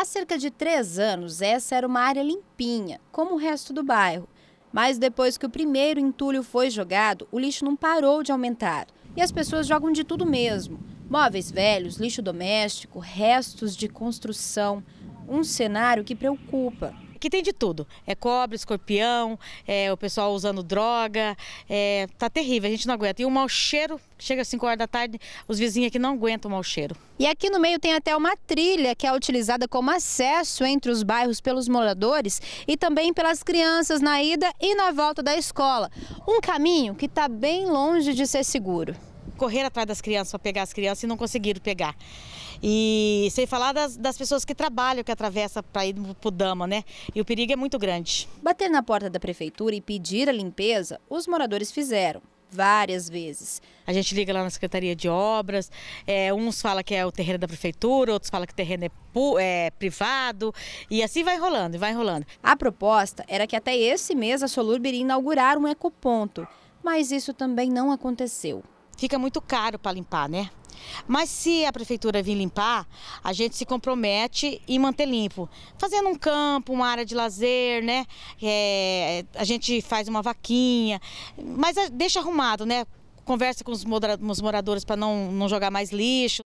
Há cerca de três anos, essa era uma área limpinha, como o resto do bairro. Mas depois que o primeiro entulho foi jogado, o lixo não parou de aumentar. E as pessoas jogam de tudo mesmo: móveis velhos, lixo doméstico, restos de construção. Um cenário que preocupa que tem de tudo. É cobre, escorpião, é, o pessoal usando droga, é, tá terrível, a gente não aguenta. E o mau cheiro, chega às 5 horas da tarde, os vizinhos aqui não aguentam o mau cheiro. E aqui no meio tem até uma trilha que é utilizada como acesso entre os bairros pelos moradores e também pelas crianças na ida e na volta da escola. Um caminho que está bem longe de ser seguro correr atrás das crianças para pegar as crianças e não conseguiram pegar. E sem falar das, das pessoas que trabalham, que atravessam para ir para o Dama, né? E o perigo é muito grande. Bater na porta da prefeitura e pedir a limpeza, os moradores fizeram várias vezes. A gente liga lá na Secretaria de Obras, é, uns falam que é o terreno da prefeitura, outros falam que o terreno é, é, privado, e assim vai rolando, vai rolando. A proposta era que até esse mês a Solúrbir inaugurar um ecoponto, mas isso também não aconteceu fica muito caro para limpar, né? Mas se a prefeitura vir limpar, a gente se compromete em manter limpo. Fazendo um campo, uma área de lazer, né? É, a gente faz uma vaquinha, mas é, deixa arrumado, né? Conversa com os moradores para não, não jogar mais lixo.